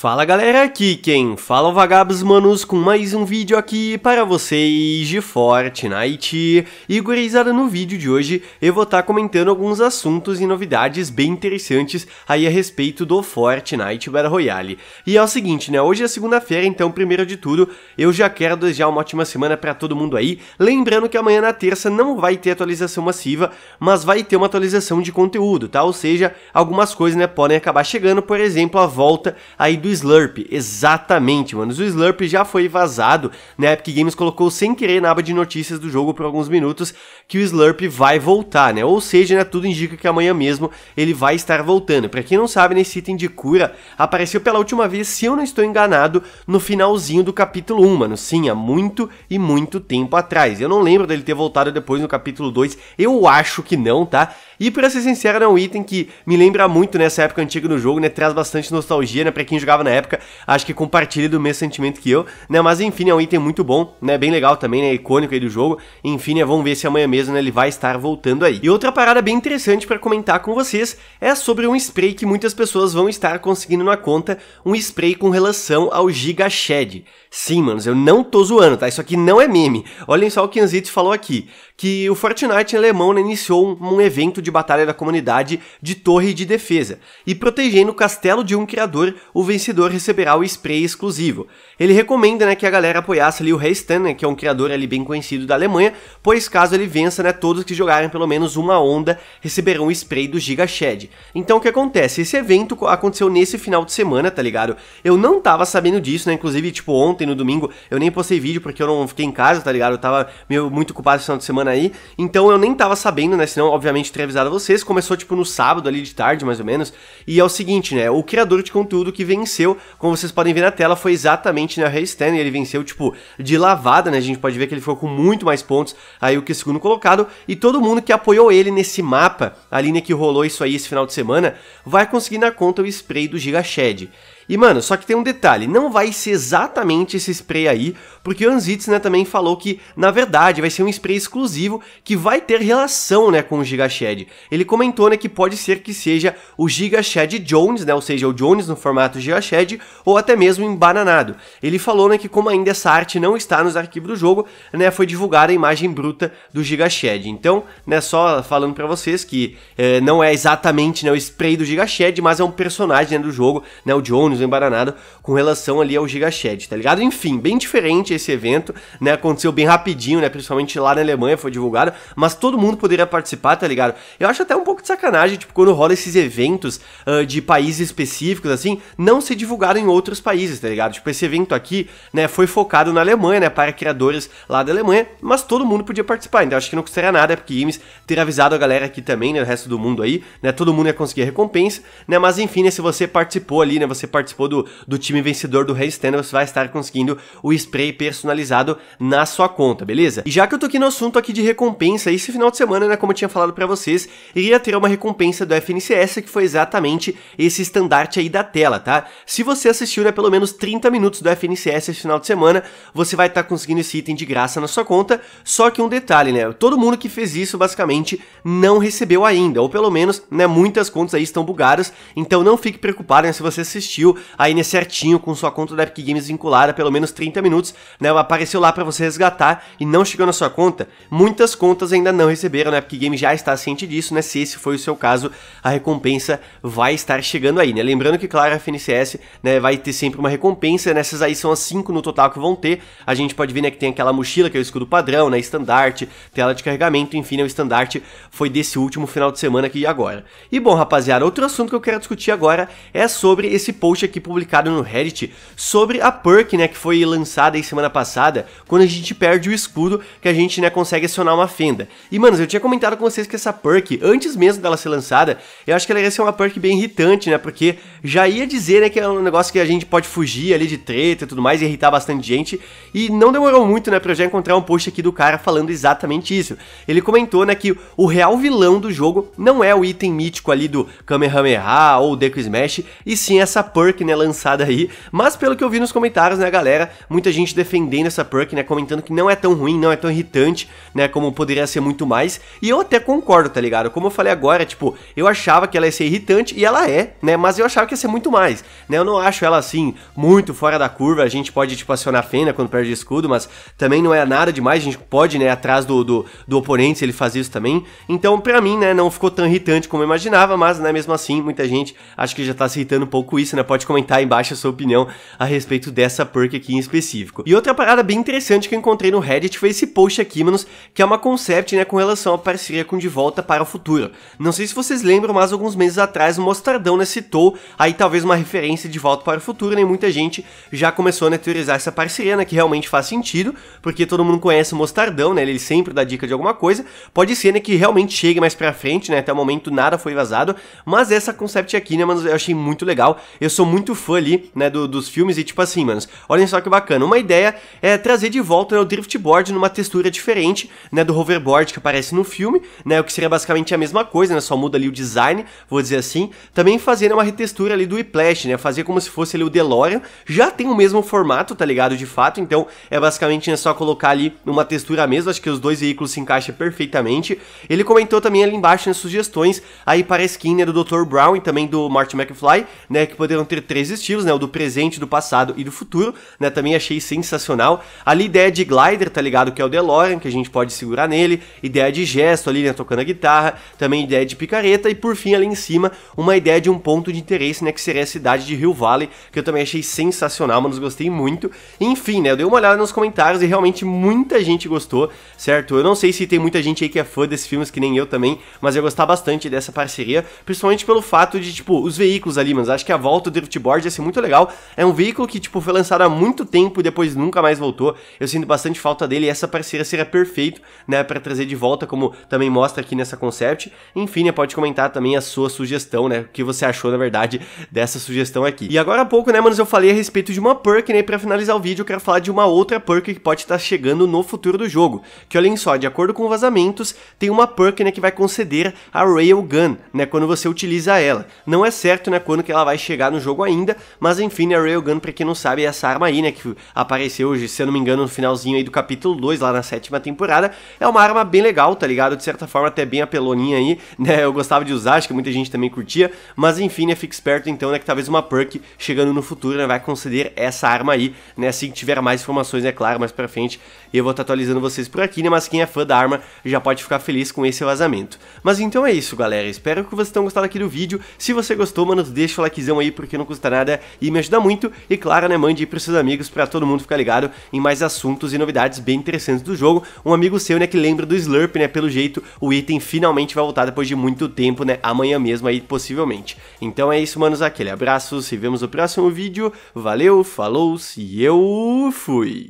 Fala galera, aqui quem fala é o Vagabos manos com mais um vídeo aqui para vocês de Fortnite e gurizada no vídeo de hoje eu vou estar tá comentando alguns assuntos e novidades bem interessantes aí a respeito do Fortnite Battle Royale e é o seguinte né, hoje é segunda-feira então primeiro de tudo eu já quero desejar uma ótima semana para todo mundo aí lembrando que amanhã na terça não vai ter atualização massiva mas vai ter uma atualização de conteúdo tá, ou seja, algumas coisas né podem acabar chegando por exemplo a volta aí do Slurp. Exatamente, mano. O Slurp já foi vazado, né? A Epic Games colocou sem querer na aba de notícias do jogo por alguns minutos que o Slurp vai voltar, né? Ou seja, né, tudo indica que amanhã mesmo ele vai estar voltando. Para quem não sabe, nesse item de cura apareceu pela última vez, se eu não estou enganado, no finalzinho do capítulo 1, mano. Sim, há muito e muito tempo atrás. Eu não lembro dele ter voltado depois no capítulo 2. Eu acho que não, tá? E para ser sincero, é um item que me lembra muito nessa época antiga do jogo, né? Traz bastante nostalgia, né? Pra quem jogava na época, acho que compartilha do mesmo sentimento que eu, né? Mas enfim, é um item muito bom, né? Bem legal também, né? Icônico aí do jogo. Enfim, né? Vamos ver se amanhã mesmo né? ele vai estar voltando aí. E outra parada bem interessante para comentar com vocês é sobre um spray que muitas pessoas vão estar conseguindo na conta, um spray com relação ao Giga Shed. Sim, manos, eu não tô zoando, tá? Isso aqui não é meme. Olhem só o que o Anzito falou aqui, que o Fortnite alemão né, iniciou um, um evento de de batalha da comunidade de torre de defesa, e protegendo o castelo de um criador, o vencedor receberá o spray exclusivo. Ele recomenda né, que a galera apoiasse ali o Heistan, né, que é um criador ali bem conhecido da Alemanha, pois caso ele vença, né, todos que jogarem pelo menos uma onda receberão o spray do Giga Shed. Então o que acontece? Esse evento aconteceu nesse final de semana, tá ligado? Eu não tava sabendo disso, né? Inclusive, tipo, ontem, no domingo, eu nem postei vídeo porque eu não fiquei em casa, tá ligado? Eu tava meio muito ocupado esse final de semana aí. Então eu nem tava sabendo, né? Senão, obviamente, teria avisado a vocês, começou tipo no sábado ali de tarde, mais ou menos, e é o seguinte, né, o criador de conteúdo que venceu, como vocês podem ver na tela, foi exatamente, né, o Ray ele venceu, tipo, de lavada, né, a gente pode ver que ele ficou com muito mais pontos aí o que o segundo colocado, e todo mundo que apoiou ele nesse mapa, a linha que rolou isso aí esse final de semana, vai conseguir na conta o spray do Giga Shed. E, mano, só que tem um detalhe, não vai ser exatamente esse spray aí, porque o Anzitz, né, também falou que, na verdade, vai ser um spray exclusivo que vai ter relação, né, com o Giga Shed. Ele comentou, né, que pode ser que seja o Giga Shed Jones, né, ou seja, o Jones no formato Giga Shed, ou até mesmo embananado. Ele falou, né, que como ainda essa arte não está nos arquivos do jogo, né, foi divulgada a imagem bruta do Giga Shed. Então, né, só falando para vocês que eh, não é exatamente, né, o spray do Giga Shed, mas é um personagem, né, do jogo, né, o Jones, Embaranado com relação ali ao gigachad tá ligado? Enfim, bem diferente esse evento, né? Aconteceu bem rapidinho, né? Principalmente lá na Alemanha foi divulgado, mas todo mundo poderia participar, tá ligado? Eu acho até um pouco de sacanagem, tipo, quando rola esses eventos uh, de países específicos, assim, não ser divulgado em outros países, tá ligado? Tipo, esse evento aqui, né, foi focado na Alemanha, né, para criadores lá da Alemanha, mas todo mundo podia participar, então acho que não custaria nada porque Epic Games ter avisado a galera aqui também, né, o resto do mundo aí, né, todo mundo ia conseguir recompensa, né, mas enfim, né, se você participou ali, né, você participou participou do, do time vencedor do Handstand, você vai estar conseguindo o spray personalizado na sua conta, beleza? E já que eu tô aqui no assunto aqui de recompensa, esse final de semana, né, como eu tinha falado para vocês, iria ter uma recompensa do FNCS, que foi exatamente esse estandarte aí da tela, tá? Se você assistiu, né, pelo menos 30 minutos do FNCS esse final de semana, você vai estar tá conseguindo esse item de graça na sua conta, só que um detalhe, né, todo mundo que fez isso, basicamente, não recebeu ainda, ou pelo menos, né, muitas contas aí estão bugadas, então não fique preocupado, né, se você assistiu conseguiu a certinho com sua conta da Epic Games vinculada pelo menos 30 minutos, né? apareceu lá para você resgatar e não chegou na sua conta. Muitas contas ainda não receberam, né? A Epic Games já está ciente disso, né? Se esse foi o seu caso, a recompensa vai estar chegando aí, né? Lembrando que, claro, a FNCS né, vai ter sempre uma recompensa, né? aí são as 5 no total que vão ter. A gente pode ver, né, que tem aquela mochila, que é o escudo padrão, né? Estandarte, tela de carregamento, enfim, né, o estandarte foi desse último final de semana aqui agora. E bom, rapaziada, outro assunto que eu quero discutir agora é sobre esse post post aqui publicado no Reddit sobre a perk, né, que foi lançada aí semana passada, quando a gente perde o escudo, que a gente, né, consegue acionar uma fenda. E, mano, eu tinha comentado com vocês que essa perk, antes mesmo dela ser lançada, eu acho que ela ia ser uma perk bem irritante, né, porque já ia dizer, né, que é um negócio que a gente pode fugir ali de treta e tudo mais, e irritar bastante gente, e não demorou muito, né, pra eu já encontrar um post aqui do cara falando exatamente isso. Ele comentou, né, que o real vilão do jogo não é o item mítico ali do Kamehameha ou Deku Smash, e sim essa perk perk, né, lançada aí, mas pelo que eu vi nos comentários, né, galera, muita gente defendendo essa perk, né, comentando que não é tão ruim, não é tão irritante, né, como poderia ser muito mais, e eu até concordo, tá ligado? Como eu falei agora, tipo, eu achava que ela ia ser irritante, e ela é, né, mas eu achava que ia ser muito mais, né, eu não acho ela, assim, muito fora da curva, a gente pode, tipo, acionar fenda quando perde escudo, mas também não é nada demais, a gente pode, né, atrás do, do, do oponente, se ele faz isso também, então, pra mim, né, não ficou tão irritante como eu imaginava, mas, né, mesmo assim, muita gente, acho que já tá se irritando um pouco isso, né, pode pode comentar aí embaixo a sua opinião a respeito dessa perk aqui em específico. E outra parada bem interessante que eu encontrei no Reddit foi esse post aqui, manos, que é uma concept, né, com relação à parceria com De Volta para o Futuro. Não sei se vocês lembram, mas alguns meses atrás o Mostardão né, citou aí talvez uma referência De Volta para o Futuro, né, e muita gente já começou a né, teorizar essa parceria, né, que realmente faz sentido, porque todo mundo conhece o Mostardão, né, ele sempre dá dica de alguma coisa, pode ser, né, que realmente chegue mais pra frente, né, até o momento nada foi vazado, mas essa concept aqui, né, manos, eu achei muito legal, eu sou muito fã ali, né, do, dos filmes e tipo assim, mano olhem só que bacana. Uma ideia é trazer de volta né, o driftboard numa textura diferente, né, do hoverboard que aparece no filme, né, o que seria basicamente a mesma coisa, né, só muda ali o design, vou dizer assim. Também fazer né, uma retextura ali do Whiplash, né, fazer como se fosse ali o DeLorean, já tem o mesmo formato, tá ligado, de fato, então é basicamente né, só colocar ali numa textura mesmo, acho que os dois veículos se encaixam perfeitamente. Ele comentou também ali embaixo, né, sugestões aí para a skin né, do Dr. Brown e também do Martin McFly, né, que poderiam ter sobre três estilos, né? O do presente, do passado e do futuro, né? Também achei sensacional. Ali, ideia de glider, tá ligado? Que é o DeLorean, que a gente pode segurar nele. Ideia de gesto ali, né? Tocando a guitarra. Também ideia de picareta. E por fim, ali em cima, uma ideia de um ponto de interesse, né? Que seria a cidade de Rio Valley, que eu também achei sensacional, mas gostei muito. Enfim, né? Eu dei uma olhada nos comentários e realmente muita gente gostou, certo? Eu não sei se tem muita gente aí que é fã desses filmes, que nem eu também, mas eu gostar bastante dessa parceria, principalmente pelo fato de, tipo, os veículos ali, mas acho que a volta do Surfboard, ia ser muito legal. É um veículo que, tipo, foi lançado há muito tempo e depois nunca mais voltou. Eu sinto bastante falta dele e essa parceria seria perfeito, né, para trazer de volta, como também mostra aqui nessa concept. Enfim, né, pode comentar também a sua sugestão, né, o que você achou, na verdade, dessa sugestão aqui. E agora há pouco, né, manos, eu falei a respeito de uma perk, né, para finalizar o vídeo eu quero falar de uma outra perk que pode estar tá chegando no futuro do jogo, que olhem só, de acordo com vazamentos, tem uma perk, né, que vai conceder a Railgun, né, quando você utiliza ela. Não é certo, né, quando que ela vai chegar no jogo jogo ainda, mas enfim, a né, Railgun, pra quem não sabe, é essa arma aí, né, que apareceu hoje, se eu não me engano, no finalzinho aí do capítulo 2, lá na sétima temporada, é uma arma bem legal, tá ligado? De certa forma, até bem apeloninha aí, né, eu gostava de usar, acho que muita gente também curtia, mas enfim, né, fique esperto então, né, que talvez uma perk chegando no futuro, né, vai conceder essa arma aí, né, assim que tiver mais informações, é né, claro, mais pra frente, eu vou estar atualizando vocês por aqui, né, mas quem é fã da arma já pode ficar feliz com esse vazamento. Mas então é isso, galera, espero que vocês tenham gostado aqui do vídeo, se você gostou, mano, deixa o likezão aí, porque não custa nada e me ajuda muito. E claro, né, mande para seus amigos para todo mundo ficar ligado em mais assuntos e novidades bem interessantes do jogo. Um amigo seu, né, que lembra do Slurp, né, pelo jeito o item finalmente vai voltar depois de muito tempo, né, amanhã mesmo aí possivelmente. Então é isso, manos, aquele abraço, se vemos no próximo vídeo. Valeu, falou, se eu fui.